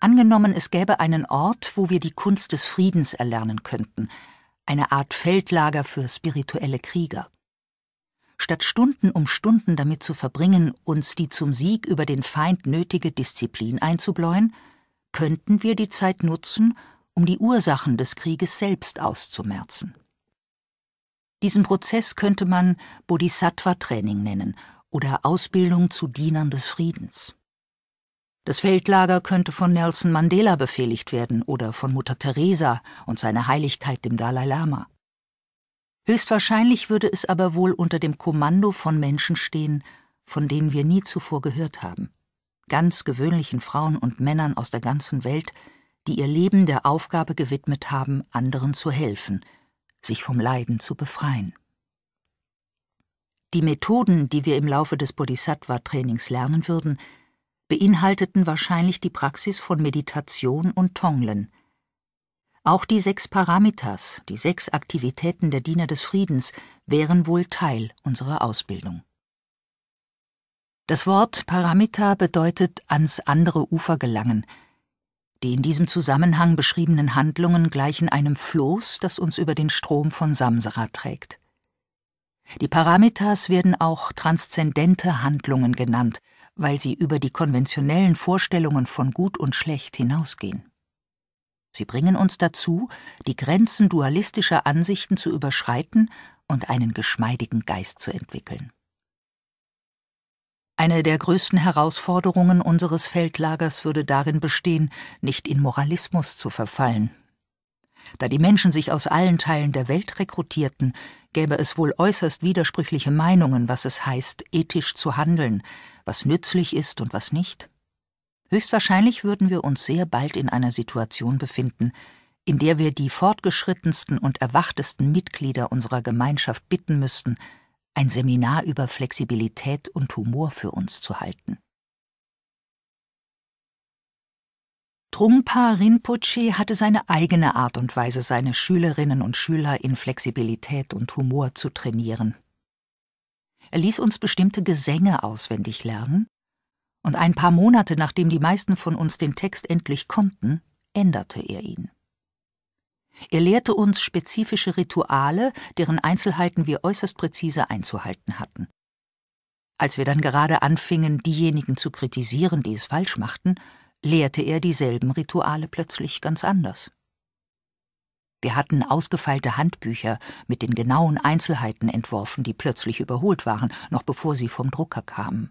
Angenommen, es gäbe einen Ort, wo wir die Kunst des Friedens erlernen könnten, eine Art Feldlager für spirituelle Krieger. Statt Stunden um Stunden damit zu verbringen, uns die zum Sieg über den Feind nötige Disziplin einzubläuen, könnten wir die Zeit nutzen, um die Ursachen des Krieges selbst auszumerzen. Diesen Prozess könnte man Bodhisattva-Training nennen oder Ausbildung zu Dienern des Friedens. Das Feldlager könnte von Nelson Mandela befehligt werden oder von Mutter Teresa und seiner Heiligkeit dem Dalai Lama. Höchstwahrscheinlich würde es aber wohl unter dem Kommando von Menschen stehen, von denen wir nie zuvor gehört haben. Ganz gewöhnlichen Frauen und Männern aus der ganzen Welt, die ihr Leben der Aufgabe gewidmet haben, anderen zu helfen, sich vom Leiden zu befreien. Die Methoden, die wir im Laufe des Bodhisattva-Trainings lernen würden, beinhalteten wahrscheinlich die Praxis von Meditation und Tonglen. Auch die sechs Paramitas, die sechs Aktivitäten der Diener des Friedens, wären wohl Teil unserer Ausbildung. Das Wort Paramita bedeutet ans andere Ufer gelangen. Die in diesem Zusammenhang beschriebenen Handlungen gleichen einem Floß, das uns über den Strom von Samsara trägt. Die Paramitas werden auch transzendente Handlungen genannt, weil sie über die konventionellen Vorstellungen von gut und schlecht hinausgehen. Sie bringen uns dazu, die Grenzen dualistischer Ansichten zu überschreiten und einen geschmeidigen Geist zu entwickeln. Eine der größten Herausforderungen unseres Feldlagers würde darin bestehen, nicht in Moralismus zu verfallen, da die Menschen sich aus allen Teilen der Welt rekrutierten, gäbe es wohl äußerst widersprüchliche Meinungen, was es heißt, ethisch zu handeln, was nützlich ist und was nicht. Höchstwahrscheinlich würden wir uns sehr bald in einer Situation befinden, in der wir die fortgeschrittensten und erwachtesten Mitglieder unserer Gemeinschaft bitten müssten, ein Seminar über Flexibilität und Humor für uns zu halten. Trungpa Rinpoche hatte seine eigene Art und Weise, seine Schülerinnen und Schüler in Flexibilität und Humor zu trainieren. Er ließ uns bestimmte Gesänge auswendig lernen, und ein paar Monate nachdem die meisten von uns den Text endlich konnten, änderte er ihn. Er lehrte uns spezifische Rituale, deren Einzelheiten wir äußerst präzise einzuhalten hatten. Als wir dann gerade anfingen, diejenigen zu kritisieren, die es falsch machten, lehrte er dieselben Rituale plötzlich ganz anders. Wir hatten ausgefeilte Handbücher mit den genauen Einzelheiten entworfen, die plötzlich überholt waren, noch bevor sie vom Drucker kamen.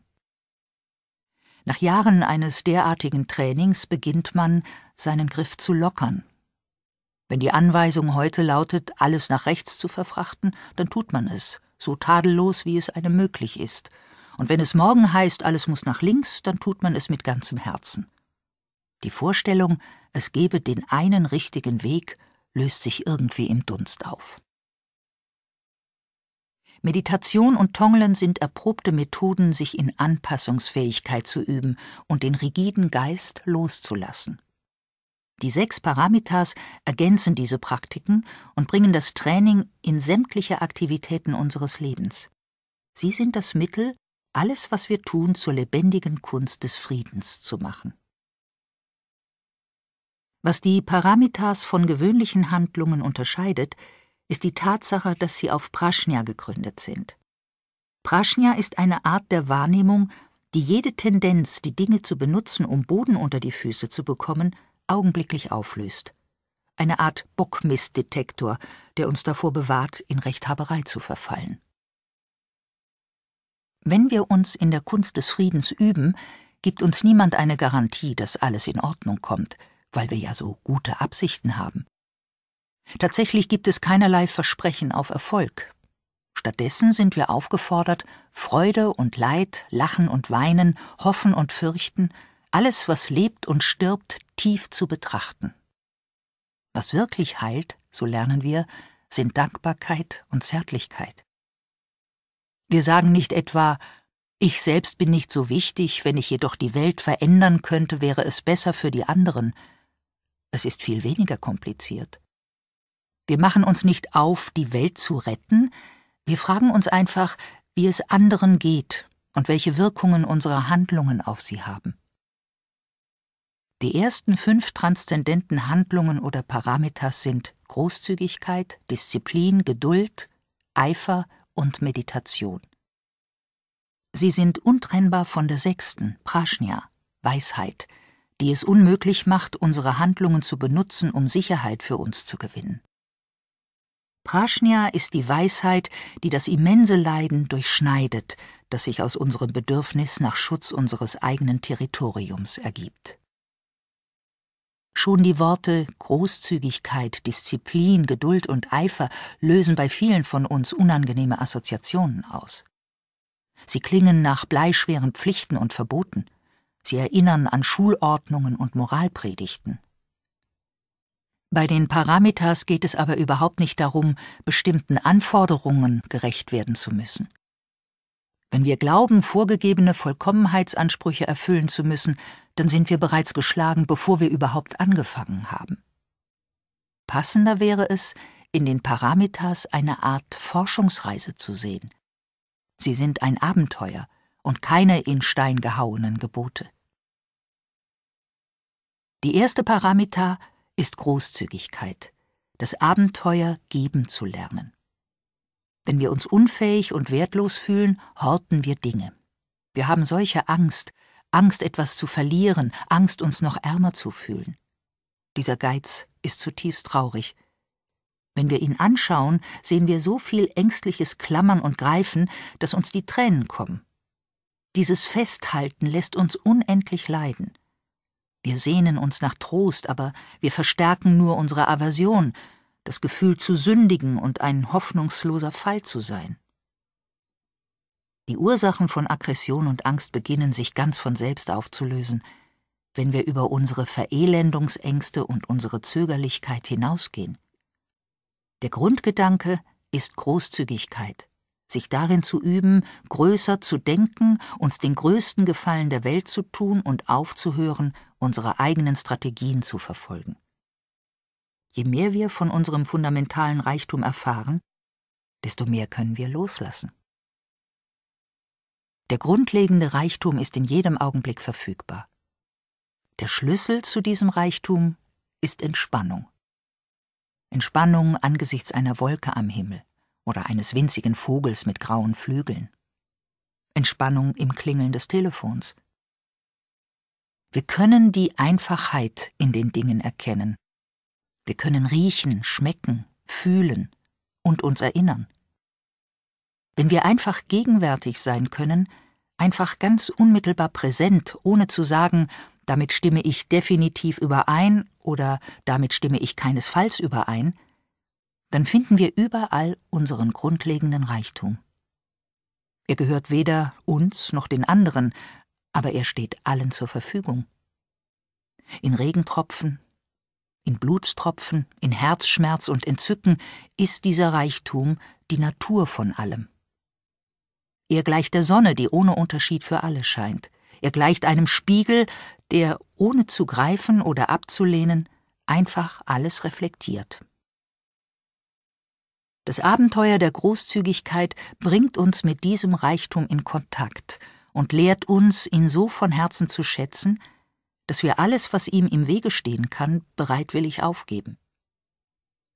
Nach Jahren eines derartigen Trainings beginnt man, seinen Griff zu lockern. Wenn die Anweisung heute lautet, alles nach rechts zu verfrachten, dann tut man es, so tadellos, wie es einem möglich ist. Und wenn es morgen heißt, alles muss nach links, dann tut man es mit ganzem Herzen. Die Vorstellung, es gebe den einen richtigen Weg, löst sich irgendwie im Dunst auf. Meditation und Tonglen sind erprobte Methoden, sich in Anpassungsfähigkeit zu üben und den rigiden Geist loszulassen. Die sechs Paramitas ergänzen diese Praktiken und bringen das Training in sämtliche Aktivitäten unseres Lebens. Sie sind das Mittel, alles, was wir tun, zur lebendigen Kunst des Friedens zu machen. Was die Paramitas von gewöhnlichen Handlungen unterscheidet, ist die Tatsache, dass sie auf Prajna gegründet sind. Prajna ist eine Art der Wahrnehmung, die jede Tendenz, die Dinge zu benutzen, um Boden unter die Füße zu bekommen, augenblicklich auflöst. Eine Art Bockmistdetektor, der uns davor bewahrt, in Rechthaberei zu verfallen. Wenn wir uns in der Kunst des Friedens üben, gibt uns niemand eine Garantie, dass alles in Ordnung kommt – weil wir ja so gute Absichten haben. Tatsächlich gibt es keinerlei Versprechen auf Erfolg. Stattdessen sind wir aufgefordert, Freude und Leid, Lachen und Weinen, Hoffen und Fürchten, alles, was lebt und stirbt, tief zu betrachten. Was wirklich heilt, so lernen wir, sind Dankbarkeit und Zärtlichkeit. Wir sagen nicht etwa, ich selbst bin nicht so wichtig, wenn ich jedoch die Welt verändern könnte, wäre es besser für die anderen, es ist viel weniger kompliziert. Wir machen uns nicht auf, die Welt zu retten, wir fragen uns einfach, wie es anderen geht und welche Wirkungen unsere Handlungen auf sie haben. Die ersten fünf transzendenten Handlungen oder Parameters sind Großzügigkeit, Disziplin, Geduld, Eifer und Meditation. Sie sind untrennbar von der sechsten, Prajna, Weisheit, die es unmöglich macht, unsere Handlungen zu benutzen, um Sicherheit für uns zu gewinnen. Prajna ist die Weisheit, die das immense Leiden durchschneidet, das sich aus unserem Bedürfnis nach Schutz unseres eigenen Territoriums ergibt. Schon die Worte Großzügigkeit, Disziplin, Geduld und Eifer lösen bei vielen von uns unangenehme Assoziationen aus. Sie klingen nach bleischweren Pflichten und Verboten – Sie erinnern an Schulordnungen und Moralpredigten. Bei den Parameters geht es aber überhaupt nicht darum, bestimmten Anforderungen gerecht werden zu müssen. Wenn wir glauben, vorgegebene Vollkommenheitsansprüche erfüllen zu müssen, dann sind wir bereits geschlagen, bevor wir überhaupt angefangen haben. Passender wäre es, in den Parameters eine Art Forschungsreise zu sehen. Sie sind ein Abenteuer und keine in Stein gehauenen Gebote. Die erste Parameter ist Großzügigkeit, das Abenteuer geben zu lernen. Wenn wir uns unfähig und wertlos fühlen, horten wir Dinge. Wir haben solche Angst, Angst etwas zu verlieren, Angst uns noch ärmer zu fühlen. Dieser Geiz ist zutiefst traurig. Wenn wir ihn anschauen, sehen wir so viel ängstliches Klammern und Greifen, dass uns die Tränen kommen. Dieses Festhalten lässt uns unendlich leiden. Wir sehnen uns nach Trost, aber wir verstärken nur unsere Aversion, das Gefühl zu sündigen und ein hoffnungsloser Fall zu sein. Die Ursachen von Aggression und Angst beginnen sich ganz von selbst aufzulösen, wenn wir über unsere Verelendungsängste und unsere Zögerlichkeit hinausgehen. Der Grundgedanke ist Großzügigkeit sich darin zu üben, größer zu denken, uns den größten Gefallen der Welt zu tun und aufzuhören, unsere eigenen Strategien zu verfolgen. Je mehr wir von unserem fundamentalen Reichtum erfahren, desto mehr können wir loslassen. Der grundlegende Reichtum ist in jedem Augenblick verfügbar. Der Schlüssel zu diesem Reichtum ist Entspannung. Entspannung angesichts einer Wolke am Himmel oder eines winzigen Vogels mit grauen Flügeln. Entspannung im Klingeln des Telefons. Wir können die Einfachheit in den Dingen erkennen. Wir können riechen, schmecken, fühlen und uns erinnern. Wenn wir einfach gegenwärtig sein können, einfach ganz unmittelbar präsent, ohne zu sagen, damit stimme ich definitiv überein oder damit stimme ich keinesfalls überein, dann finden wir überall unseren grundlegenden Reichtum. Er gehört weder uns noch den anderen, aber er steht allen zur Verfügung. In Regentropfen, in Blutstropfen, in Herzschmerz und Entzücken ist dieser Reichtum die Natur von allem. Er gleicht der Sonne, die ohne Unterschied für alle scheint. Er gleicht einem Spiegel, der, ohne zu greifen oder abzulehnen, einfach alles reflektiert. Das Abenteuer der Großzügigkeit bringt uns mit diesem Reichtum in Kontakt und lehrt uns, ihn so von Herzen zu schätzen, dass wir alles, was ihm im Wege stehen kann, bereitwillig aufgeben.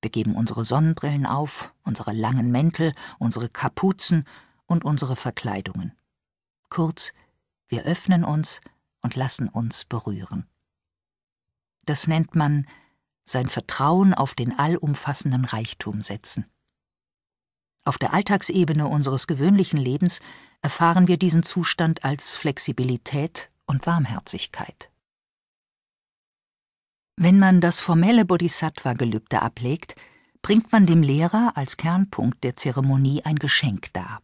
Wir geben unsere Sonnenbrillen auf, unsere langen Mäntel, unsere Kapuzen und unsere Verkleidungen. Kurz, wir öffnen uns und lassen uns berühren. Das nennt man sein Vertrauen auf den allumfassenden Reichtum setzen. Auf der Alltagsebene unseres gewöhnlichen Lebens erfahren wir diesen Zustand als Flexibilität und Warmherzigkeit. Wenn man das formelle Bodhisattva-Gelübde ablegt, bringt man dem Lehrer als Kernpunkt der Zeremonie ein Geschenk dar.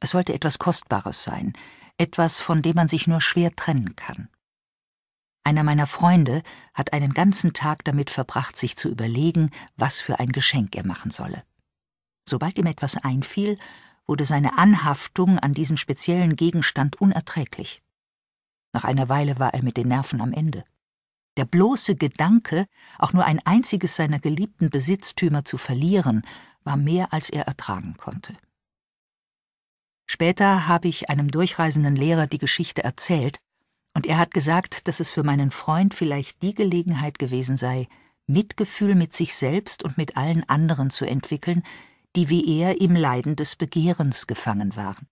Es sollte etwas Kostbares sein, etwas, von dem man sich nur schwer trennen kann. Einer meiner Freunde hat einen ganzen Tag damit verbracht, sich zu überlegen, was für ein Geschenk er machen solle. Sobald ihm etwas einfiel, wurde seine Anhaftung an diesen speziellen Gegenstand unerträglich. Nach einer Weile war er mit den Nerven am Ende. Der bloße Gedanke, auch nur ein einziges seiner geliebten Besitztümer zu verlieren, war mehr, als er ertragen konnte. Später habe ich einem durchreisenden Lehrer die Geschichte erzählt, und er hat gesagt, dass es für meinen Freund vielleicht die Gelegenheit gewesen sei, Mitgefühl mit sich selbst und mit allen anderen zu entwickeln, die wie er im Leiden des Begehrens gefangen waren.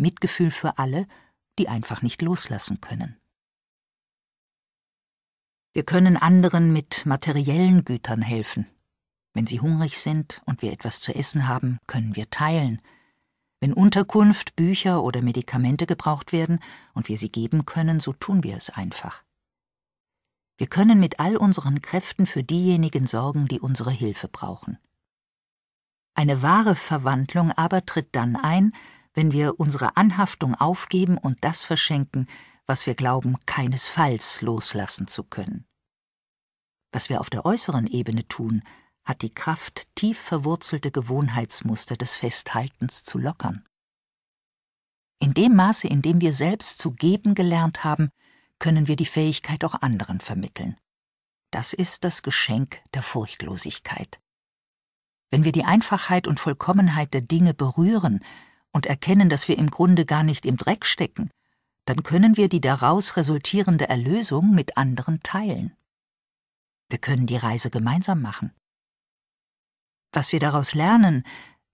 Mitgefühl für alle, die einfach nicht loslassen können. Wir können anderen mit materiellen Gütern helfen. Wenn sie hungrig sind und wir etwas zu essen haben, können wir teilen. Wenn Unterkunft, Bücher oder Medikamente gebraucht werden und wir sie geben können, so tun wir es einfach. Wir können mit all unseren Kräften für diejenigen sorgen, die unsere Hilfe brauchen. Eine wahre Verwandlung aber tritt dann ein, wenn wir unsere Anhaftung aufgeben und das verschenken, was wir glauben, keinesfalls loslassen zu können. Was wir auf der äußeren Ebene tun, hat die Kraft, tief verwurzelte Gewohnheitsmuster des Festhaltens zu lockern. In dem Maße, in dem wir selbst zu geben gelernt haben, können wir die Fähigkeit auch anderen vermitteln. Das ist das Geschenk der Furchtlosigkeit wenn wir die Einfachheit und Vollkommenheit der Dinge berühren und erkennen, dass wir im Grunde gar nicht im Dreck stecken, dann können wir die daraus resultierende Erlösung mit anderen teilen. Wir können die Reise gemeinsam machen. Was wir daraus lernen,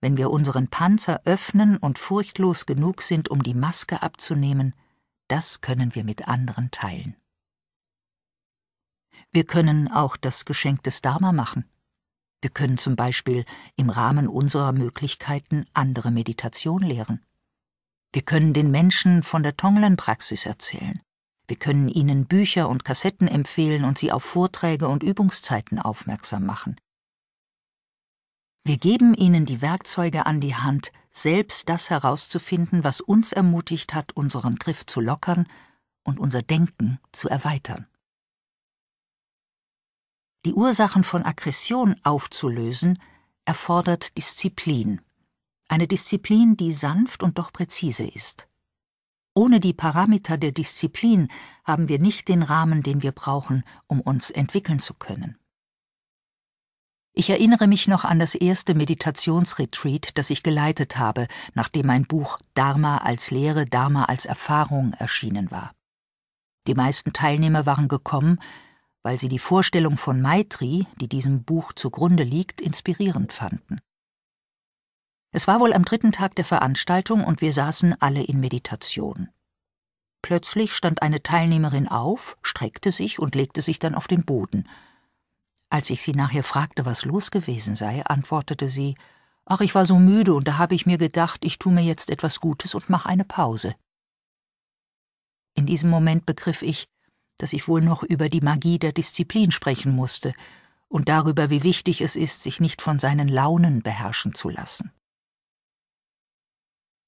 wenn wir unseren Panzer öffnen und furchtlos genug sind, um die Maske abzunehmen, das können wir mit anderen teilen. Wir können auch das Geschenk des Dharma machen. Wir können zum Beispiel im Rahmen unserer Möglichkeiten andere Meditation lehren. Wir können den Menschen von der Tonglen-Praxis erzählen. Wir können ihnen Bücher und Kassetten empfehlen und sie auf Vorträge und Übungszeiten aufmerksam machen. Wir geben ihnen die Werkzeuge an die Hand, selbst das herauszufinden, was uns ermutigt hat, unseren Griff zu lockern und unser Denken zu erweitern. Die Ursachen von Aggression aufzulösen, erfordert Disziplin. Eine Disziplin, die sanft und doch präzise ist. Ohne die Parameter der Disziplin haben wir nicht den Rahmen, den wir brauchen, um uns entwickeln zu können. Ich erinnere mich noch an das erste Meditationsretreat, das ich geleitet habe, nachdem mein Buch Dharma als Lehre, Dharma als Erfahrung erschienen war. Die meisten Teilnehmer waren gekommen, weil sie die Vorstellung von Maitri, die diesem Buch zugrunde liegt, inspirierend fanden. Es war wohl am dritten Tag der Veranstaltung und wir saßen alle in Meditation. Plötzlich stand eine Teilnehmerin auf, streckte sich und legte sich dann auf den Boden. Als ich sie nachher fragte, was los gewesen sei, antwortete sie, Ach, ich war so müde und da habe ich mir gedacht, ich tue mir jetzt etwas Gutes und mache eine Pause. In diesem Moment begriff ich, dass ich wohl noch über die Magie der Disziplin sprechen musste und darüber, wie wichtig es ist, sich nicht von seinen Launen beherrschen zu lassen.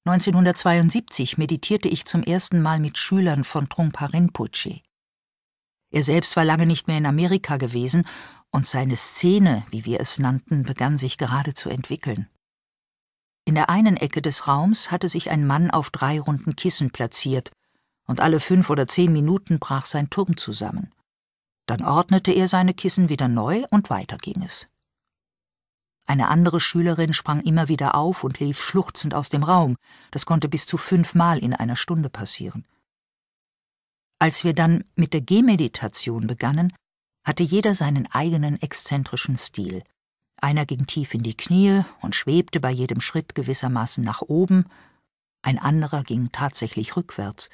1972 meditierte ich zum ersten Mal mit Schülern von Trungpa Rinpoche. Er selbst war lange nicht mehr in Amerika gewesen und seine Szene, wie wir es nannten, begann sich gerade zu entwickeln. In der einen Ecke des Raums hatte sich ein Mann auf drei runden Kissen platziert, und alle fünf oder zehn Minuten brach sein Turm zusammen. Dann ordnete er seine Kissen wieder neu und weiter ging es. Eine andere Schülerin sprang immer wieder auf und lief schluchzend aus dem Raum. Das konnte bis zu fünfmal in einer Stunde passieren. Als wir dann mit der Gehmeditation begannen, hatte jeder seinen eigenen exzentrischen Stil. Einer ging tief in die Knie und schwebte bei jedem Schritt gewissermaßen nach oben, ein anderer ging tatsächlich rückwärts,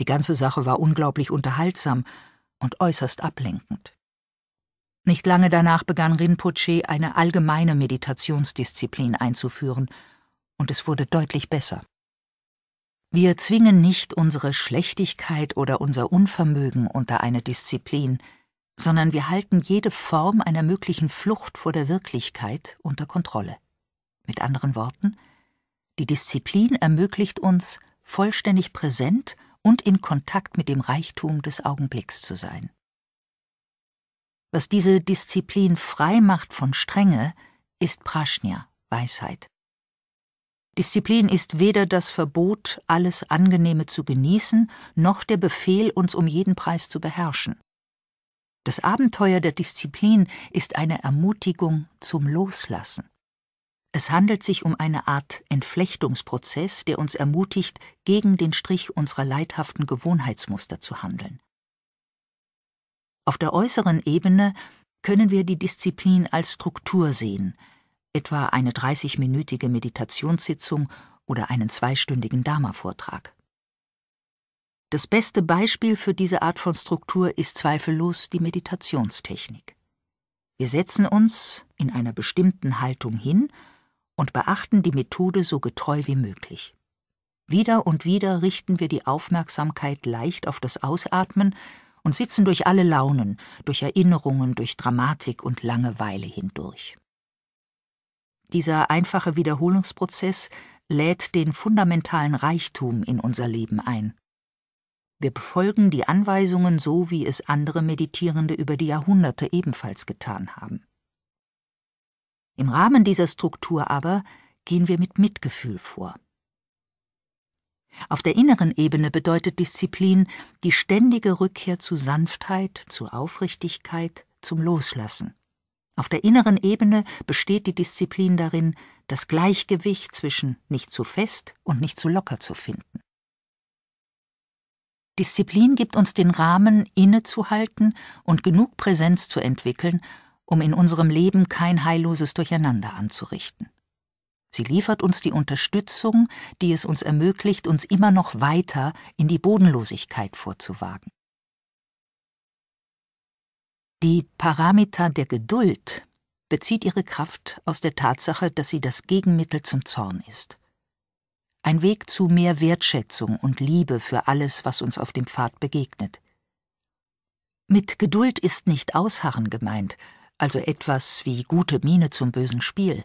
die ganze Sache war unglaublich unterhaltsam und äußerst ablenkend. Nicht lange danach begann Rinpoche eine allgemeine Meditationsdisziplin einzuführen, und es wurde deutlich besser. Wir zwingen nicht unsere Schlechtigkeit oder unser Unvermögen unter eine Disziplin, sondern wir halten jede Form einer möglichen Flucht vor der Wirklichkeit unter Kontrolle. Mit anderen Worten, die Disziplin ermöglicht uns, vollständig präsent und in Kontakt mit dem Reichtum des Augenblicks zu sein. Was diese Disziplin frei macht von Strenge, ist Prajna, Weisheit. Disziplin ist weder das Verbot, alles Angenehme zu genießen, noch der Befehl, uns um jeden Preis zu beherrschen. Das Abenteuer der Disziplin ist eine Ermutigung zum Loslassen. Es handelt sich um eine Art Entflechtungsprozess, der uns ermutigt, gegen den Strich unserer leidhaften Gewohnheitsmuster zu handeln. Auf der äußeren Ebene können wir die Disziplin als Struktur sehen, etwa eine 30-minütige Meditationssitzung oder einen zweistündigen Dharma-Vortrag. Das beste Beispiel für diese Art von Struktur ist zweifellos die Meditationstechnik. Wir setzen uns in einer bestimmten Haltung hin und beachten die Methode so getreu wie möglich. Wieder und wieder richten wir die Aufmerksamkeit leicht auf das Ausatmen und sitzen durch alle Launen, durch Erinnerungen, durch Dramatik und Langeweile hindurch. Dieser einfache Wiederholungsprozess lädt den fundamentalen Reichtum in unser Leben ein. Wir befolgen die Anweisungen so, wie es andere Meditierende über die Jahrhunderte ebenfalls getan haben. Im Rahmen dieser Struktur aber gehen wir mit Mitgefühl vor. Auf der inneren Ebene bedeutet Disziplin die ständige Rückkehr zu Sanftheit, zu Aufrichtigkeit, zum Loslassen. Auf der inneren Ebene besteht die Disziplin darin, das Gleichgewicht zwischen nicht zu fest und nicht zu locker zu finden. Disziplin gibt uns den Rahmen, innezuhalten und genug Präsenz zu entwickeln, um in unserem Leben kein heilloses Durcheinander anzurichten. Sie liefert uns die Unterstützung, die es uns ermöglicht, uns immer noch weiter in die Bodenlosigkeit vorzuwagen. Die Parameter der Geduld bezieht ihre Kraft aus der Tatsache, dass sie das Gegenmittel zum Zorn ist. Ein Weg zu mehr Wertschätzung und Liebe für alles, was uns auf dem Pfad begegnet. Mit Geduld ist nicht Ausharren gemeint, also etwas wie gute Miene zum bösen Spiel.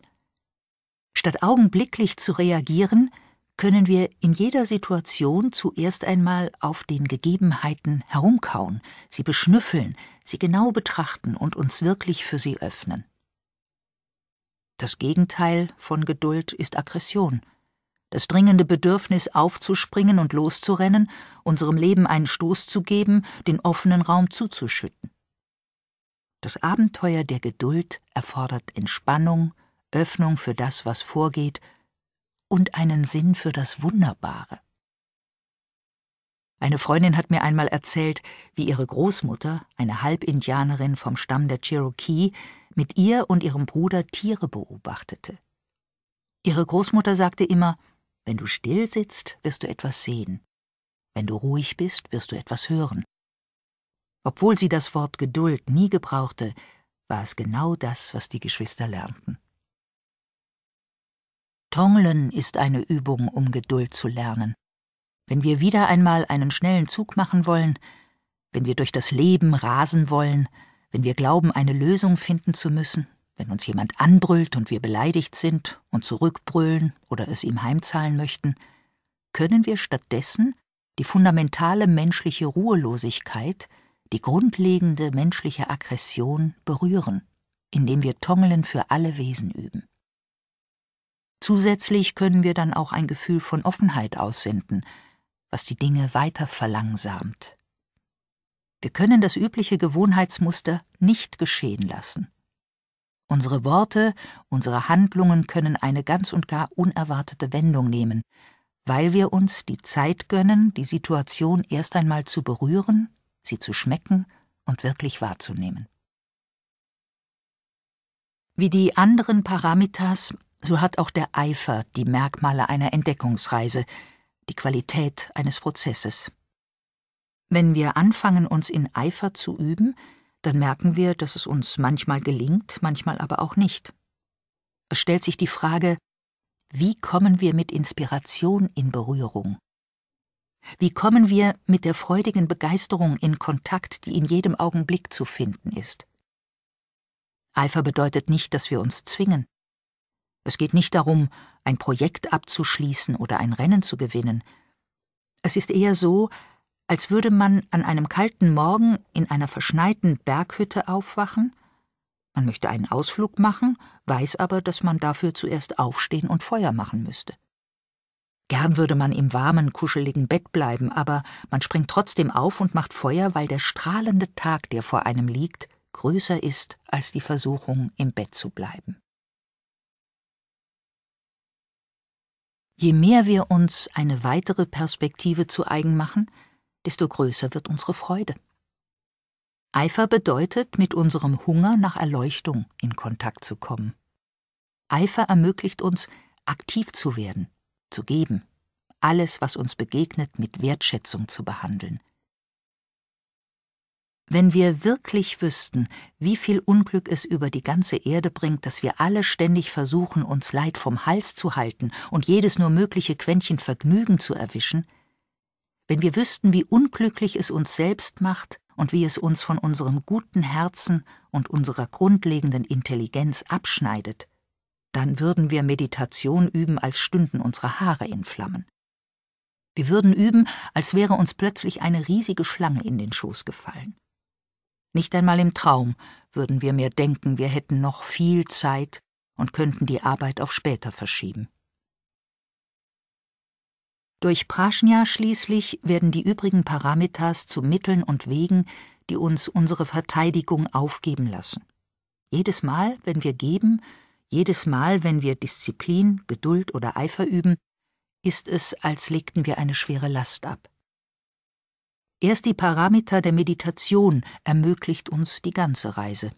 Statt augenblicklich zu reagieren, können wir in jeder Situation zuerst einmal auf den Gegebenheiten herumkauen, sie beschnüffeln, sie genau betrachten und uns wirklich für sie öffnen. Das Gegenteil von Geduld ist Aggression. Das dringende Bedürfnis aufzuspringen und loszurennen, unserem Leben einen Stoß zu geben, den offenen Raum zuzuschütten. Das Abenteuer der Geduld erfordert Entspannung, Öffnung für das, was vorgeht, und einen Sinn für das Wunderbare. Eine Freundin hat mir einmal erzählt, wie ihre Großmutter, eine Halbindianerin vom Stamm der Cherokee, mit ihr und ihrem Bruder Tiere beobachtete. Ihre Großmutter sagte immer, wenn du still sitzt, wirst du etwas sehen. Wenn du ruhig bist, wirst du etwas hören. Obwohl sie das Wort Geduld nie gebrauchte, war es genau das, was die Geschwister lernten. Tonglen ist eine Übung, um Geduld zu lernen. Wenn wir wieder einmal einen schnellen Zug machen wollen, wenn wir durch das Leben rasen wollen, wenn wir glauben, eine Lösung finden zu müssen, wenn uns jemand anbrüllt und wir beleidigt sind und zurückbrüllen oder es ihm heimzahlen möchten, können wir stattdessen die fundamentale menschliche Ruhelosigkeit, die grundlegende menschliche Aggression berühren, indem wir Tongeln für alle Wesen üben. Zusätzlich können wir dann auch ein Gefühl von Offenheit aussenden, was die Dinge weiter verlangsamt. Wir können das übliche Gewohnheitsmuster nicht geschehen lassen. Unsere Worte, unsere Handlungen können eine ganz und gar unerwartete Wendung nehmen, weil wir uns die Zeit gönnen, die Situation erst einmal zu berühren sie zu schmecken und wirklich wahrzunehmen. Wie die anderen Paramitas, so hat auch der Eifer die Merkmale einer Entdeckungsreise, die Qualität eines Prozesses. Wenn wir anfangen, uns in Eifer zu üben, dann merken wir, dass es uns manchmal gelingt, manchmal aber auch nicht. Es stellt sich die Frage, wie kommen wir mit Inspiration in Berührung? Wie kommen wir mit der freudigen Begeisterung in Kontakt, die in jedem Augenblick zu finden ist? Eifer bedeutet nicht, dass wir uns zwingen. Es geht nicht darum, ein Projekt abzuschließen oder ein Rennen zu gewinnen. Es ist eher so, als würde man an einem kalten Morgen in einer verschneiten Berghütte aufwachen, man möchte einen Ausflug machen, weiß aber, dass man dafür zuerst aufstehen und Feuer machen müsste. Gern würde man im warmen, kuscheligen Bett bleiben, aber man springt trotzdem auf und macht Feuer, weil der strahlende Tag, der vor einem liegt, größer ist als die Versuchung, im Bett zu bleiben. Je mehr wir uns eine weitere Perspektive zu eigen machen, desto größer wird unsere Freude. Eifer bedeutet, mit unserem Hunger nach Erleuchtung in Kontakt zu kommen. Eifer ermöglicht uns, aktiv zu werden, zu geben, alles, was uns begegnet, mit Wertschätzung zu behandeln. Wenn wir wirklich wüssten, wie viel Unglück es über die ganze Erde bringt, dass wir alle ständig versuchen, uns Leid vom Hals zu halten und jedes nur mögliche Quäntchen Vergnügen zu erwischen, wenn wir wüssten, wie unglücklich es uns selbst macht und wie es uns von unserem guten Herzen und unserer grundlegenden Intelligenz abschneidet, dann würden wir Meditation üben, als stünden unsere Haare in Flammen. Wir würden üben, als wäre uns plötzlich eine riesige Schlange in den Schoß gefallen. Nicht einmal im Traum würden wir mehr denken, wir hätten noch viel Zeit und könnten die Arbeit auf später verschieben. Durch Prajna schließlich werden die übrigen Parameters zu Mitteln und Wegen, die uns unsere Verteidigung aufgeben lassen. Jedes Mal, wenn wir geben, jedes Mal, wenn wir Disziplin, Geduld oder Eifer üben, ist es, als legten wir eine schwere Last ab. Erst die Parameter der Meditation ermöglicht uns die ganze Reise.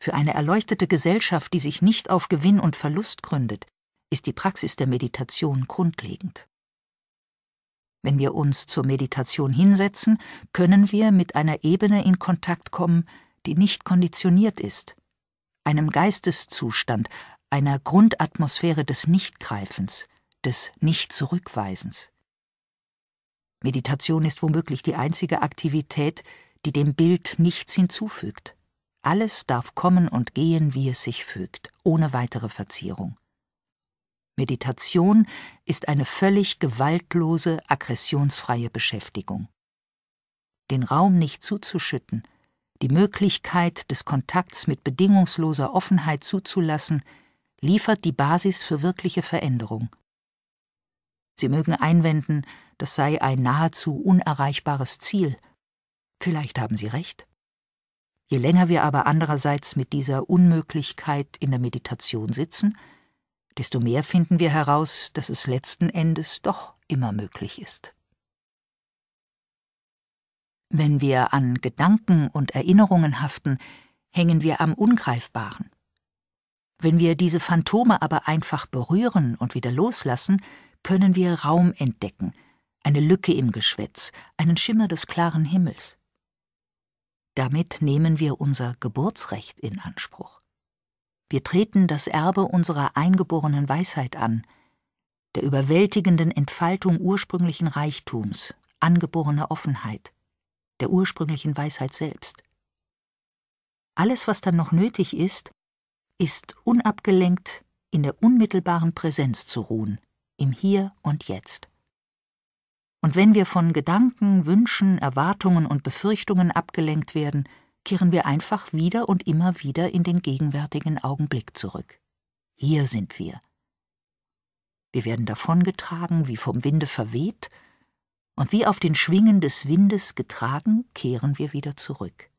Für eine erleuchtete Gesellschaft, die sich nicht auf Gewinn und Verlust gründet, ist die Praxis der Meditation grundlegend. Wenn wir uns zur Meditation hinsetzen, können wir mit einer Ebene in Kontakt kommen, die nicht konditioniert ist, einem Geisteszustand, einer Grundatmosphäre des Nichtgreifens, des Nicht-Zurückweisens. Meditation ist womöglich die einzige Aktivität, die dem Bild nichts hinzufügt. Alles darf kommen und gehen, wie es sich fügt, ohne weitere Verzierung. Meditation ist eine völlig gewaltlose, aggressionsfreie Beschäftigung. Den Raum nicht zuzuschütten, die Möglichkeit des Kontakts mit bedingungsloser Offenheit zuzulassen, liefert die Basis für wirkliche Veränderung. Sie mögen einwenden, das sei ein nahezu unerreichbares Ziel. Vielleicht haben Sie recht. Je länger wir aber andererseits mit dieser Unmöglichkeit in der Meditation sitzen, desto mehr finden wir heraus, dass es letzten Endes doch immer möglich ist. Wenn wir an Gedanken und Erinnerungen haften, hängen wir am Ungreifbaren. Wenn wir diese Phantome aber einfach berühren und wieder loslassen, können wir Raum entdecken, eine Lücke im Geschwätz, einen Schimmer des klaren Himmels. Damit nehmen wir unser Geburtsrecht in Anspruch. Wir treten das Erbe unserer eingeborenen Weisheit an, der überwältigenden Entfaltung ursprünglichen Reichtums, angeborener Offenheit, der ursprünglichen Weisheit selbst. Alles, was dann noch nötig ist, ist unabgelenkt in der unmittelbaren Präsenz zu ruhen, im Hier und Jetzt. Und wenn wir von Gedanken, Wünschen, Erwartungen und Befürchtungen abgelenkt werden, kehren wir einfach wieder und immer wieder in den gegenwärtigen Augenblick zurück. Hier sind wir. Wir werden davongetragen, wie vom Winde verweht, und wie auf den Schwingen des Windes getragen, kehren wir wieder zurück.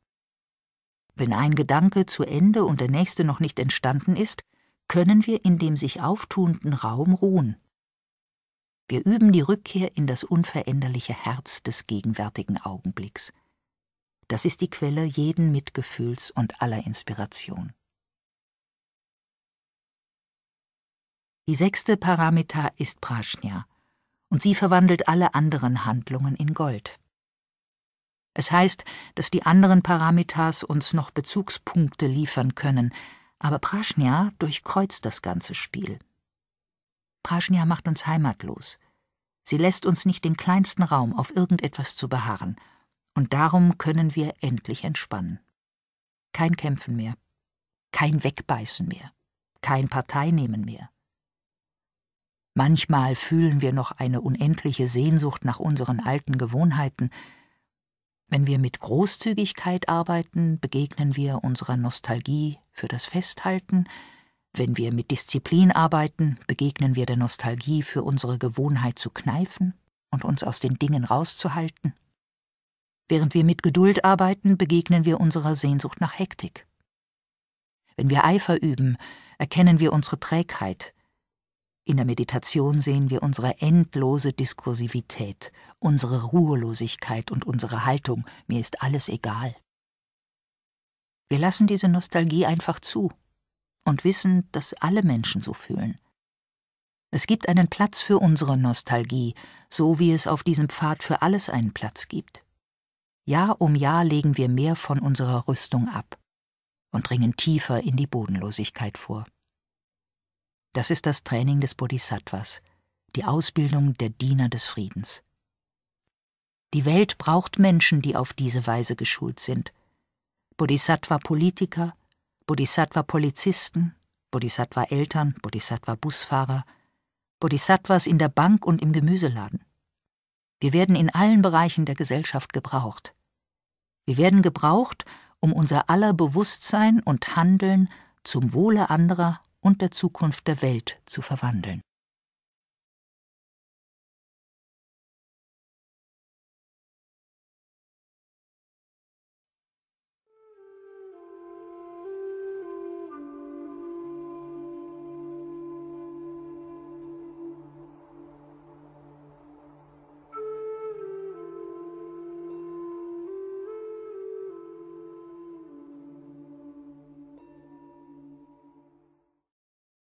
Wenn ein Gedanke zu Ende und der nächste noch nicht entstanden ist, können wir in dem sich auftuenden Raum ruhen. Wir üben die Rückkehr in das unveränderliche Herz des gegenwärtigen Augenblicks. Das ist die Quelle jeden Mitgefühls und aller Inspiration. Die sechste Paramita ist Prajna, und sie verwandelt alle anderen Handlungen in Gold. Es heißt, dass die anderen Paramitas uns noch Bezugspunkte liefern können, aber Prajna durchkreuzt das ganze Spiel. Prajna macht uns heimatlos. Sie lässt uns nicht den kleinsten Raum, auf irgendetwas zu beharren. Und darum können wir endlich entspannen. Kein Kämpfen mehr. Kein Wegbeißen mehr. Kein Parteinehmen mehr. Manchmal fühlen wir noch eine unendliche Sehnsucht nach unseren alten Gewohnheiten. Wenn wir mit Großzügigkeit arbeiten, begegnen wir unserer Nostalgie für das Festhalten, wenn wir mit Disziplin arbeiten, begegnen wir der Nostalgie für unsere Gewohnheit zu kneifen und uns aus den Dingen rauszuhalten. Während wir mit Geduld arbeiten, begegnen wir unserer Sehnsucht nach Hektik. Wenn wir Eifer üben, erkennen wir unsere Trägheit, in der Meditation sehen wir unsere endlose Diskursivität, unsere Ruhelosigkeit und unsere Haltung, mir ist alles egal. Wir lassen diese Nostalgie einfach zu und wissen, dass alle Menschen so fühlen. Es gibt einen Platz für unsere Nostalgie, so wie es auf diesem Pfad für alles einen Platz gibt. Jahr um Jahr legen wir mehr von unserer Rüstung ab und dringen tiefer in die Bodenlosigkeit vor. Das ist das Training des Bodhisattvas, die Ausbildung der Diener des Friedens. Die Welt braucht Menschen, die auf diese Weise geschult sind. Bodhisattva-Politiker, Bodhisattva-Polizisten, Bodhisattva-Eltern, Bodhisattva-Busfahrer, Bodhisattvas in der Bank und im Gemüseladen. Wir werden in allen Bereichen der Gesellschaft gebraucht. Wir werden gebraucht, um unser aller Bewusstsein und Handeln zum Wohle anderer und der Zukunft der Welt zu verwandeln.